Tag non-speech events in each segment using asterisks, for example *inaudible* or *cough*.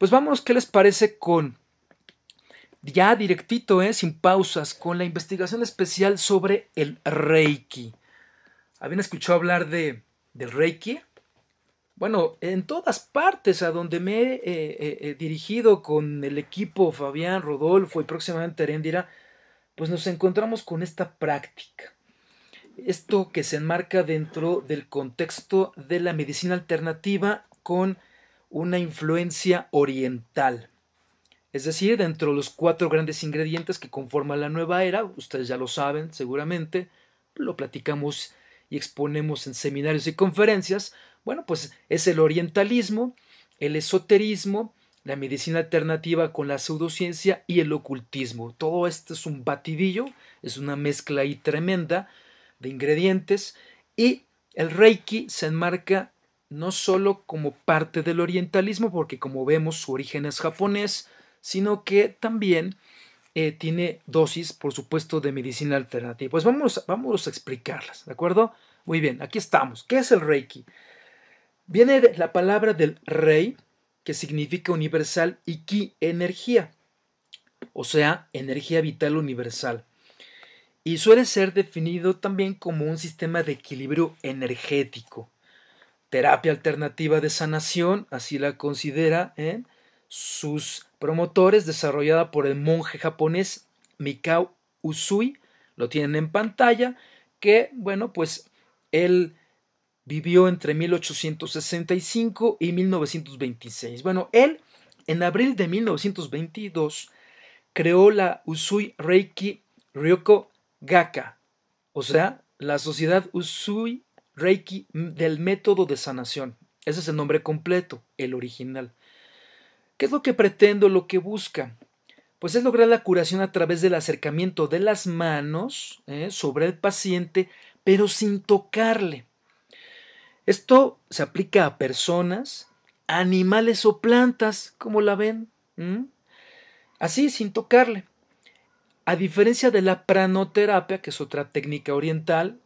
Pues vámonos, ¿qué les parece con ya directito, eh, sin pausas, con la investigación especial sobre el Reiki? ¿Habían escuchado hablar de, del Reiki? Bueno, en todas partes a donde me he eh, eh, dirigido con el equipo Fabián, Rodolfo y próximamente Arendira, pues nos encontramos con esta práctica. Esto que se enmarca dentro del contexto de la medicina alternativa con una influencia oriental. Es decir, dentro de los cuatro grandes ingredientes que conforman la nueva era, ustedes ya lo saben seguramente, lo platicamos y exponemos en seminarios y conferencias, bueno, pues es el orientalismo, el esoterismo, la medicina alternativa con la pseudociencia y el ocultismo. Todo esto es un batidillo, es una mezcla ahí tremenda de ingredientes y el Reiki se enmarca no solo como parte del orientalismo, porque como vemos su origen es japonés, sino que también eh, tiene dosis, por supuesto, de medicina alternativa. Pues vamos, vamos a explicarlas, ¿de acuerdo? Muy bien, aquí estamos. ¿Qué es el Reiki? Viene de la palabra del rey, que significa universal, y ki, energía, o sea, energía vital universal. Y suele ser definido también como un sistema de equilibrio energético terapia alternativa de sanación, así la considera en ¿eh? sus promotores, desarrollada por el monje japonés Mikao Usui, lo tienen en pantalla, que, bueno, pues él vivió entre 1865 y 1926. Bueno, él en abril de 1922 creó la Usui Reiki Ryoko Gaka, o sea, la Sociedad Usui Reiki mm, del método de sanación. Ese es el nombre completo, el original. ¿Qué es lo que pretendo, lo que busca? Pues es lograr la curación a través del acercamiento de las manos eh, sobre el paciente, pero sin tocarle. Esto se aplica a personas, animales o plantas, como la ven, así, sin tocarle. A diferencia de la pranoterapia, que es otra técnica oriental,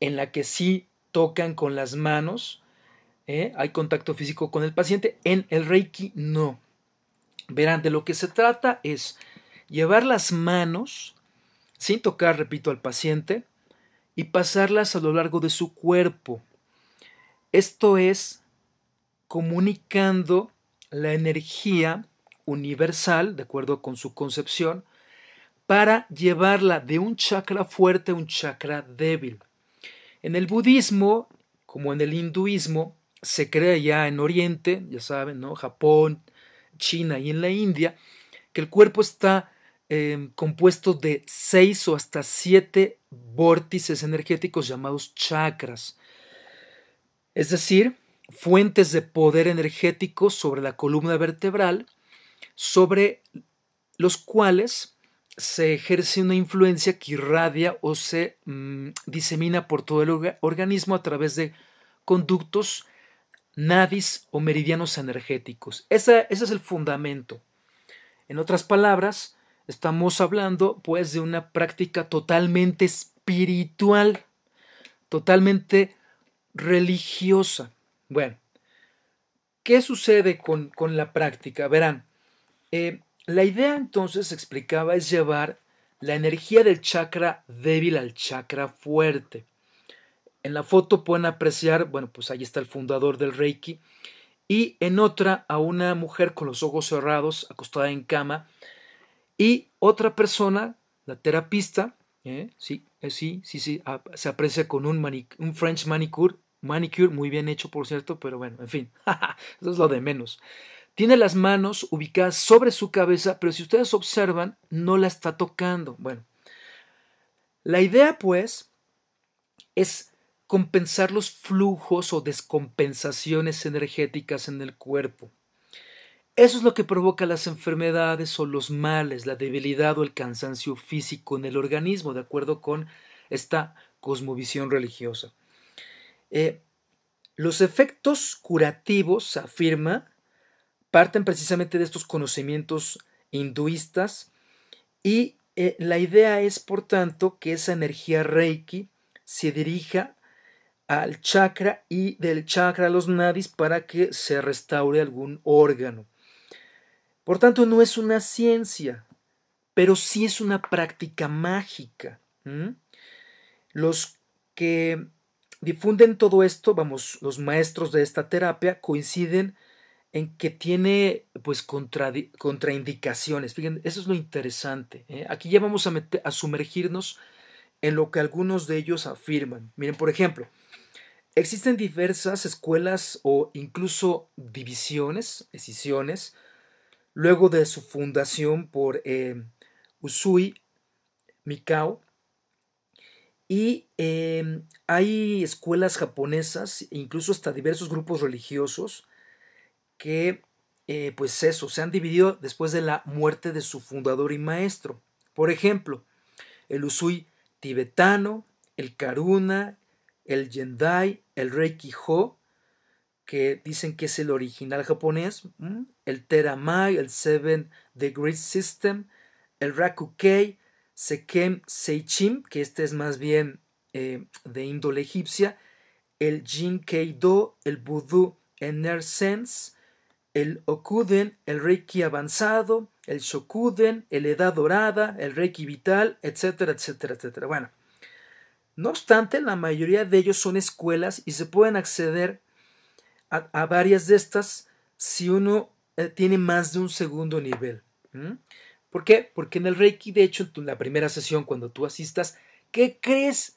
en la que sí tocan con las manos, ¿eh? hay contacto físico con el paciente, en el Reiki no. Verán, de lo que se trata es llevar las manos, sin tocar, repito, al paciente, y pasarlas a lo largo de su cuerpo. Esto es comunicando la energía universal, de acuerdo con su concepción, para llevarla de un chakra fuerte a un chakra débil. En el budismo, como en el hinduismo, se crea ya en Oriente, ya saben, ¿no? Japón, China y en la India, que el cuerpo está em, compuesto de seis o hasta siete vórtices energéticos llamados chakras. Es decir, fuentes de poder energético sobre la columna vertebral, sobre los cuales se ejerce una influencia que irradia o se mm, disemina por todo el organismo a través de conductos nadis o meridianos energéticos. Ese, es el fundamento. En otras palabras, estamos hablando pues de una práctica totalmente espiritual, totalmente religiosa. Bueno, ¿qué sucede con, con la práctica? Verán, eh, la idea entonces explicaba es llevar la energía del chakra débil al chakra fuerte. En la foto pueden apreciar, bueno, pues ahí está el fundador del Reiki, y en otra a una mujer con los ojos cerrados, acostada en cama, y otra persona, la terapista, ¿eh? Eh, sí, sí, sí, sí, se aprecia con un, un French manicure, manicure muy bien hecho por cierto, pero bueno, en fin, *laughs* eso es lo de menos. Tiene las manos ubicadas sobre su cabeza, pero si ustedes observan, no la está tocando. Bueno, la idea pues es compensar los flujos o descompensaciones energéticas en el cuerpo. Eso es lo que provoca las enfermedades o los males, la debilidad o el cansancio físico en el organismo, de acuerdo con esta cosmovisión religiosa. Eh, los efectos curativos, afirma, parten precisamente de estos conocimientos hinduistas y eh, la idea es, por tanto, que esa energía reiki se dirija al chakra y del chakra a los nadis para que se restaure algún órgano. Por tanto, no es una ciencia, pero sí es una práctica mágica. Los que difunden todo esto, vamos, los maestros de esta terapia coinciden en que tiene pues contraindicaciones. Fíjense, eso es lo interesante. ¿eh? Aquí ya vamos a, sumergirnos en lo que algunos de ellos afirman. Miren, por ejemplo, existen diversas escuelas o incluso divisiones, decisiones, luego de su fundación por eh, Usui Mikao. Y eh, hay escuelas japonesas, incluso hasta diversos grupos religiosos, que eh, pues eso, se han dividido después de la muerte de su fundador y maestro. Por ejemplo, el Usui tibetano, el Karuna, el Yendai, el Reiki Ho, que dicen que es el original japonés, el Teramai, el Seven The System, el Rakukei, Sekem Seichim, que este es más bien eh, de índole egipcia, el Jin Keido, el budu Ener Sense, el Okuden, el Reiki avanzado, el Shokuden, el Edad Dorada, el Reiki Vital, etcétera, etcétera, etcétera. Bueno, no obstante, la mayoría de ellos son escuelas y se pueden acceder a, varias de estas si uno eh, tiene más de un segundo nivel. ¿Por qué? Porque en el Reiki, de hecho, en la primera sesión, cuando tú asistas, ¿qué crees?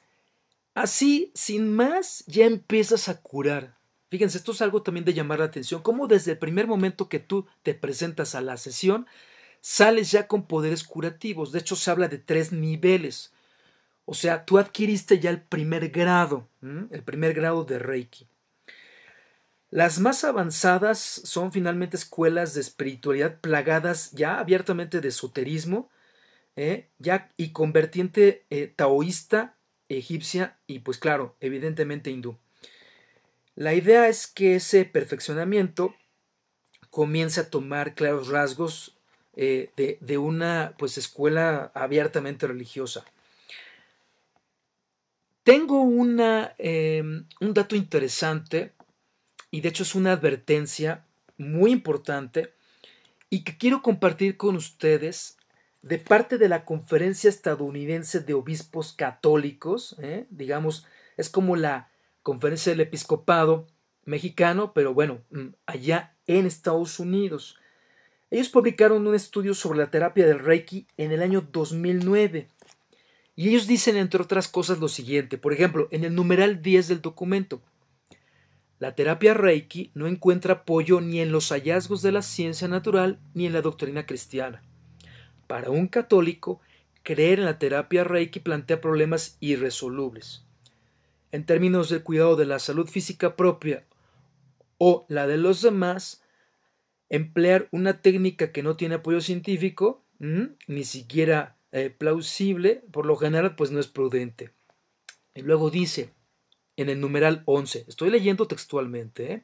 Así, sin más, ya empiezas a curar. Fíjense, esto es algo también de llamar la atención, como desde el primer momento que tú te presentas a la sesión, sales ya con poderes curativos. De hecho, se habla de tres niveles. O sea, tú adquiriste ya el primer grado, el primer grado de Reiki. Las más avanzadas son finalmente escuelas de espiritualidad plagadas ya abiertamente de esoterismo ¿eh? ya, y convertiente eh, taoísta, egipcia y pues claro, evidentemente hindú. La idea es que ese perfeccionamiento comience a tomar claros rasgos eh, de, una pues, escuela abiertamente religiosa. Tengo una, em, un dato interesante y de hecho es una advertencia muy importante y que quiero compartir con ustedes de parte de la Conferencia Estadounidense de Obispos Católicos, ¿eh? digamos, es como la Conferencia del Episcopado Mexicano, pero bueno, mm, allá en Estados Unidos. Ellos publicaron un estudio sobre la terapia del Reiki en el año 2009. Y ellos dicen, entre otras cosas, lo siguiente. Por ejemplo, en el numeral 10 del documento, la terapia Reiki no encuentra apoyo ni en los hallazgos de la ciencia natural ni en la doctrina cristiana. Para un católico, creer en la terapia Reiki plantea problemas irresolubles en términos de cuidado de la salud física propia o la de los demás, emplear una técnica que no tiene apoyo científico, mm, ni siquiera eh, plausible, por lo general, pues no es prudente. Y luego dice, en el numeral 11, estoy leyendo textualmente, ¿eh?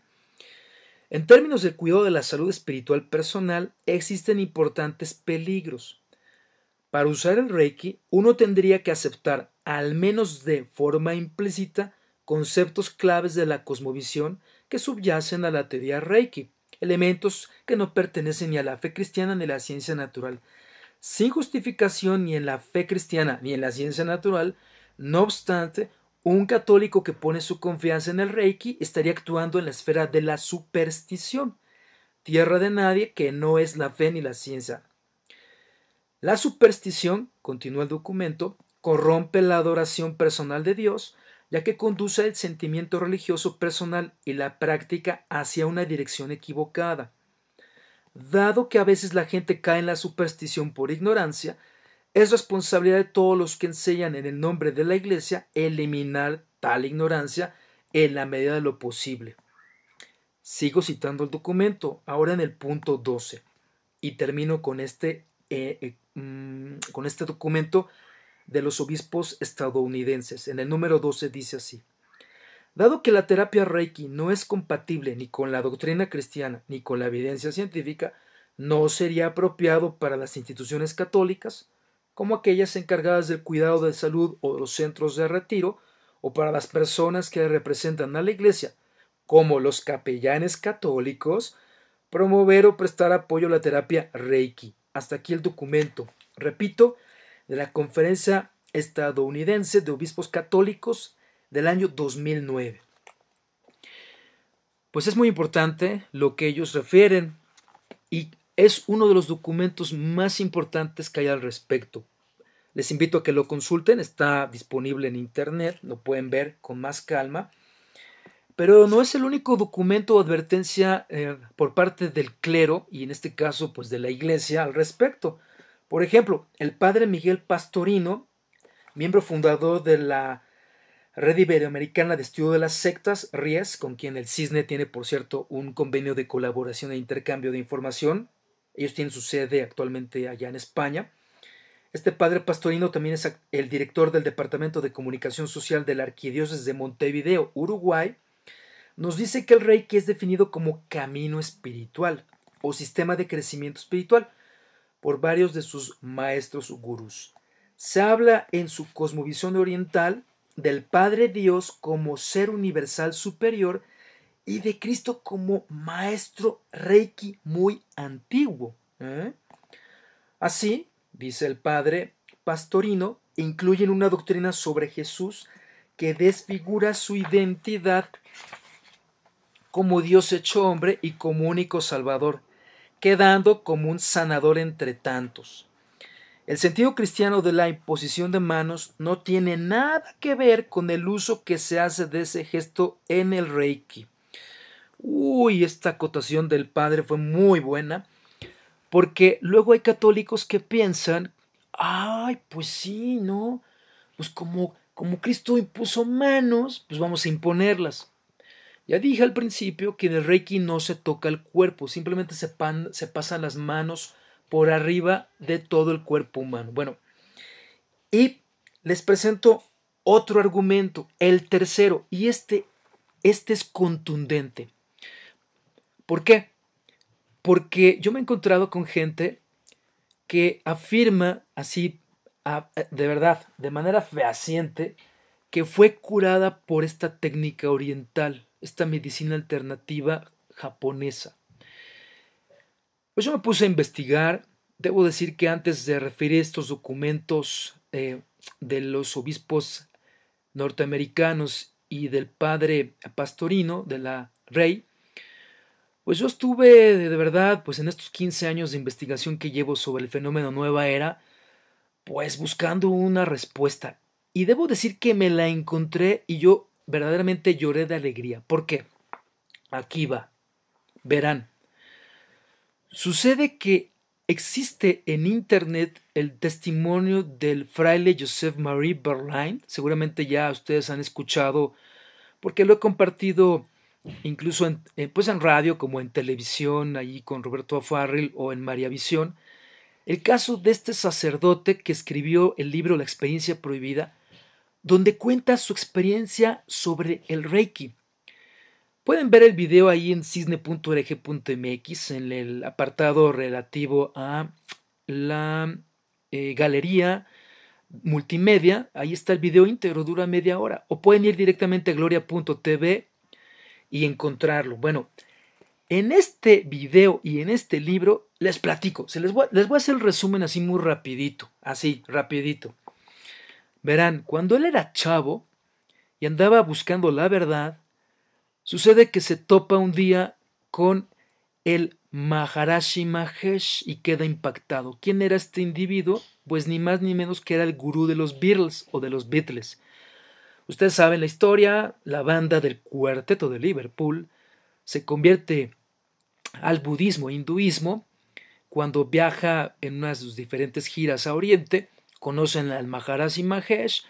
en términos de cuidado de la salud espiritual personal, existen importantes peligros. Para usar el Reiki, uno tendría que aceptar, al menos de forma implícita, conceptos claves de la cosmovisión que subyacen a la teoría Reiki, elementos que no pertenecen ni a la fe cristiana ni a la ciencia natural. Sin justificación ni en la fe cristiana ni en la ciencia natural, no obstante, un católico que pone su confianza en el Reiki estaría actuando en la esfera de la superstición, tierra de nadie que no es la fe ni la ciencia. La superstición, continúa el documento, corrompe la adoración personal de Dios, ya que conduce el sentimiento religioso personal y la práctica hacia una dirección equivocada. Dado que a veces la gente cae en la superstición por ignorancia, es responsabilidad de todos los que enseñan en el nombre de la Iglesia eliminar tal ignorancia en la medida de lo posible. Sigo citando el documento, ahora en el punto 12, y termino con este eh, eh, Mm, con este documento de los obispos estadounidenses. En el número 12 dice así. Dado que la terapia Reiki no es compatible ni con la doctrina cristiana ni con la evidencia científica, no sería apropiado para las instituciones católicas, como aquellas encargadas del cuidado de salud o los centros de retiro, o para las personas que representan a la Iglesia, como los capellanes católicos, promover o prestar apoyo a la terapia Reiki, hasta aquí el documento, repito, de la Conferencia Estadounidense de Obispos Católicos del año 2009. Pues es muy importante lo que ellos refieren y es uno de los documentos más importantes que hay al respecto. Les invito a que lo consulten, está disponible en internet, lo pueden ver con más calma pero no es el único documento o advertencia eh, por parte del clero y en este caso pues de la iglesia al respecto. Por ejemplo, el padre Miguel Pastorino, miembro fundador de la Red Iberoamericana de Estudio de las Sectas, RIES, con quien el CISNE tiene, por cierto, un convenio de colaboración e intercambio de información. Ellos tienen su sede actualmente allá en España. Este padre pastorino también es el director del Departamento de Comunicación Social de la Arquidiócesis de Montevideo, Uruguay, nos dice que el Reiki es definido como camino espiritual o sistema de crecimiento espiritual por varios de sus maestros gurús. Se habla en su cosmovisión oriental del Padre Dios como ser universal superior y de Cristo como maestro Reiki muy antiguo. ¿eh? Así, dice el Padre Pastorino, incluyen una doctrina sobre Jesús que desfigura su identidad como Dios hecho hombre y como único Salvador, quedando como un sanador entre tantos. El sentido cristiano de la imposición de manos no tiene nada que ver con el uso que se hace de ese gesto en el Reiki. Uy, esta acotación del padre fue muy buena, porque luego hay católicos que piensan, ay, pues sí, ¿no? Pues como, como Cristo impuso manos, pues vamos a imponerlas. Ya dije al principio que en el Reiki no se toca el cuerpo, simplemente se, se pasan las manos por arriba de todo el cuerpo humano. Bueno, y les presento otro argumento, el tercero, y este, este es contundente. ¿Por qué? Porque yo me he encontrado con gente que afirma así, de verdad, de manera fehaciente, que fue curada por esta técnica oriental esta medicina alternativa japonesa. Pues yo me puse a investigar, debo decir que antes de referir estos documentos eh, de los obispos norteamericanos y del padre pastorino de la rey, pues yo estuve de verdad, pues en estos 15 años de investigación que llevo sobre el fenómeno nueva era, pues buscando una respuesta. Y debo decir que me la encontré y yo verdaderamente lloré de alegría. ¿Por qué? Aquí va. Verán. Sucede que existe en Internet el testimonio del fraile Joseph Marie Berline. Seguramente ya ustedes han escuchado, porque lo he compartido incluso en, eh, pues en radio como en televisión, allí con Roberto Afarril o en María Visión. El caso de este sacerdote que escribió el libro La experiencia prohibida donde cuenta su experiencia sobre el Reiki. Pueden ver el video ahí en cisne.org.mx en el apartado relativo a la eh, galería multimedia. Ahí está el video íntegro, dura media hora. O pueden ir directamente a gloria.tv y encontrarlo. Bueno, en este video y en este libro les platico, se les, les voy a hacer el resumen así muy rapidito, así, rapidito. Verán, cuando él era chavo y andaba buscando la verdad, sucede que se topa un día con el Maharashi Mahesh y queda impactado. ¿Quién era este individuo? Pues ni más ni menos que era el gurú de los Beatles o de los Beatles. Ustedes saben la historia, la banda del cuarteto de Liverpool se convierte al budismo, hinduismo, cuando viaja en unas de sus diferentes giras a Oriente conocen al y Mahesh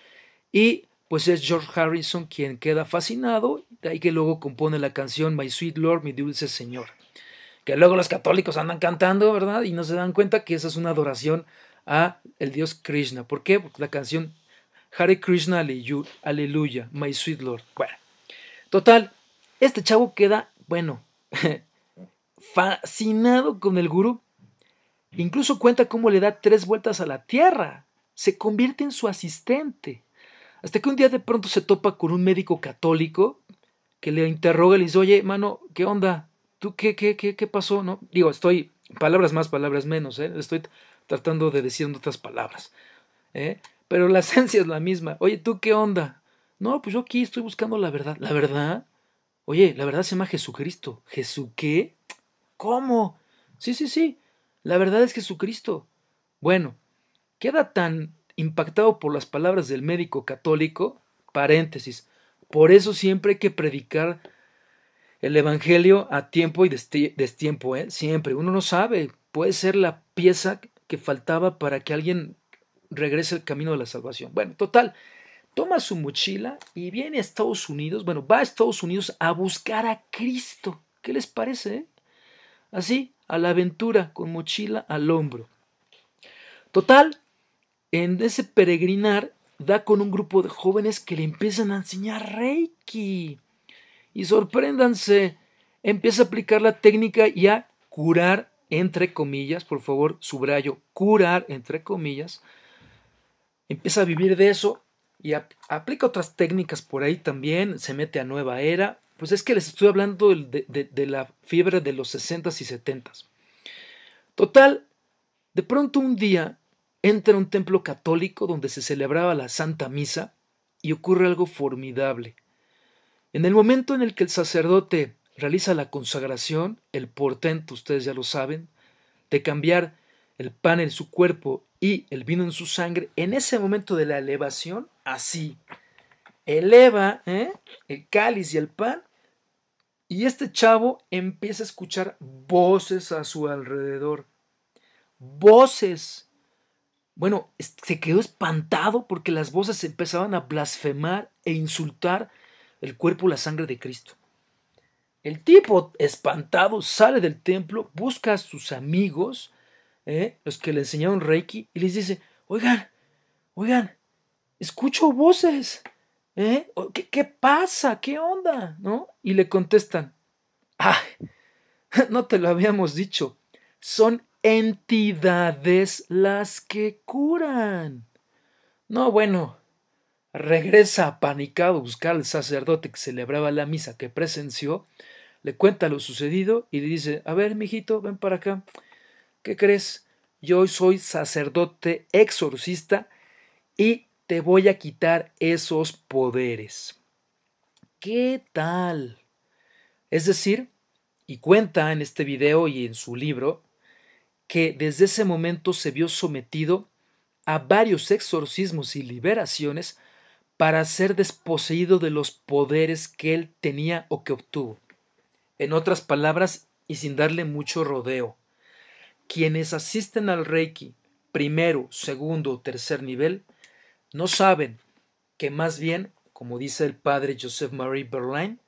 y pues es George Harrison quien queda fascinado, de ahí que luego compone la canción My Sweet Lord, mi dulce Señor, que luego los católicos andan cantando, ¿verdad? Y no se dan cuenta que esa es una adoración a el dios Krishna. ¿Por qué? Porque la canción Hare Krishna Aleluya, My Sweet Lord. Bueno, total, este chavo queda, bueno, *laughs* fascinado con el gurú. Incluso cuenta cómo le da tres vueltas a la tierra se convierte en su asistente. Hasta que un día de pronto se topa con un médico católico que le interroga y le dice, oye, mano, ¿qué onda? ¿Tú qué, qué, qué, qué pasó? ¿No? Digo, estoy, palabras más, palabras menos, ¿eh? estoy tratando de decir otras palabras. ¿eh? Pero la *laughs* esencia es la misma. Oye, ¿tú qué onda? No, pues yo aquí estoy buscando la verdad. ¿La verdad? Oye, la verdad se llama Jesucristo. jesu qué? ¿Cómo? Sí, sí, sí. La verdad es Jesucristo. Bueno, queda tan impactado por las palabras del médico católico, paréntesis, por eso siempre hay que predicar el Evangelio a tiempo y destiempo, ¿eh? siempre, uno no sabe, puede ser la pieza que faltaba para que alguien regrese al camino de la salvación. Bueno, total, toma su mochila y viene a Estados Unidos, bueno, va a Estados Unidos a buscar a Cristo. ¿Qué les parece? Eh? Así, a la aventura, con mochila al hombro. Total, en ese peregrinar da con un grupo de jóvenes que le empiezan a enseñar Reiki. Y sorpréndanse, empieza a aplicar la técnica y a curar, entre comillas, por favor, subrayo, curar, entre comillas. Empieza a vivir de eso y aplica otras técnicas por ahí también, se mete a nueva era. Pues es que les estoy hablando de, de la fiebre de los 60s y 70s. Total, de pronto un día entra a un templo católico donde se celebraba la Santa Misa y ocurre algo formidable. En el momento en el que el sacerdote realiza la consagración, el portento, ustedes ya lo saben, de cambiar el pan en su cuerpo y el vino en su sangre, en ese momento de la elevación, así, eleva ¿eh? el cáliz y el pan, y este chavo empieza a escuchar voces a su alrededor, voces bueno, se quedó espantado porque las voces empezaban a blasfemar e insultar el cuerpo, la sangre de Cristo. El tipo espantado sale del templo, busca a sus amigos, ¿eh? los que le enseñaron Reiki, y les dice, oigan, oigan, escucho voces, ¿eh? ¿Qué, pasa? ¿Qué onda? ¿No? Y le contestan, ah, *laughs* no te lo habíamos dicho, son entidades las que curan. No, bueno, regresa apanicado a buscar al sacerdote que celebraba la misa que presenció, le cuenta lo sucedido y le dice, a ver, mijito, ven para acá. ¿Qué crees? Yo soy sacerdote exorcista y te voy a quitar esos poderes. ¿Qué tal? Es decir, y cuenta en este video y en su libro, que desde ese momento se vio sometido a varios exorcismos y liberaciones para ser desposeído de los poderes que él tenía o que obtuvo. En otras palabras, y sin darle mucho rodeo, quienes asisten al Reiki primero, segundo o tercer nivel no saben que más bien, como dice el padre Joseph Marie Berlain,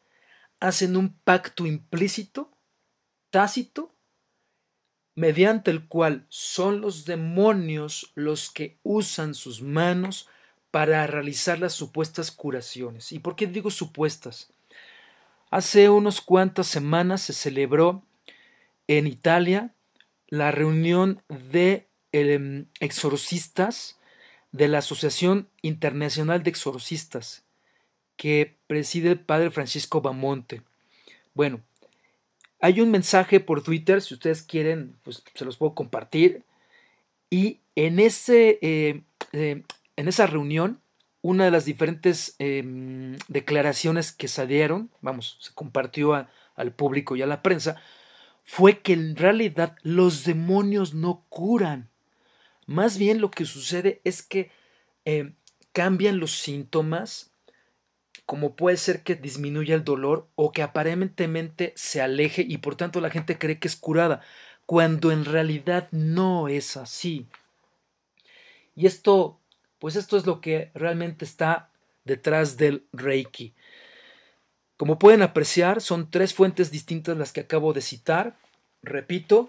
hacen un pacto implícito, tácito, mediante el cual son los demonios los que usan sus manos para realizar las supuestas curaciones. ¿Y por qué digo supuestas? Hace unos cuantas semanas se celebró en Italia la reunión de eh, em, exorcistas de la Asociación Internacional de Exorcistas que preside el padre Francisco Bamonte. Bueno, hay un mensaje por Twitter, si ustedes quieren, pues se los puedo compartir. Y en, ese, eh, eh, en esa reunión, una de las diferentes em, declaraciones que salieron, vamos, se compartió al público y a la prensa, fue que en realidad los demonios no curan. Más bien lo que sucede es que eh, cambian los síntomas, como puede ser que disminuya el dolor o que aparentemente se aleje y por tanto la gente cree que es curada, cuando en realidad no es así. Y esto, pues esto es lo que realmente está detrás del Reiki. Como pueden apreciar, son tres fuentes distintas las que acabo de citar. Repito,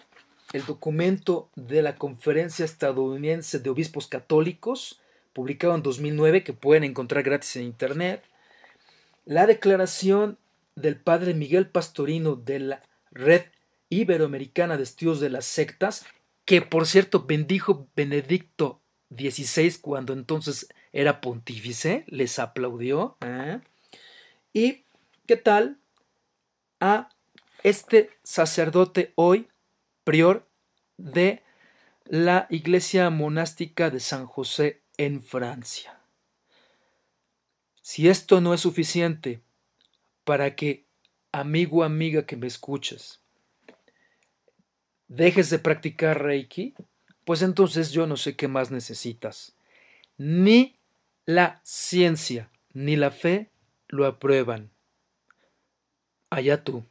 el documento de la Conferencia Estadounidense de Obispos Católicos, publicado en 2009, que pueden encontrar gratis en Internet. La declaración del padre Miguel Pastorino de la Red Iberoamericana de Estudios de las Sectas, que por cierto bendijo Benedicto XVI cuando entonces era pontífice, les aplaudió. ¿eh? ¿Y qué tal a este sacerdote hoy, prior de la iglesia monástica de San José en Francia? Si esto no es suficiente para que, amigo amiga que me escuches, dejes de practicar Reiki, pues entonces yo no sé qué más necesitas. Ni la ciencia ni la fe lo aprueban. Allá tú.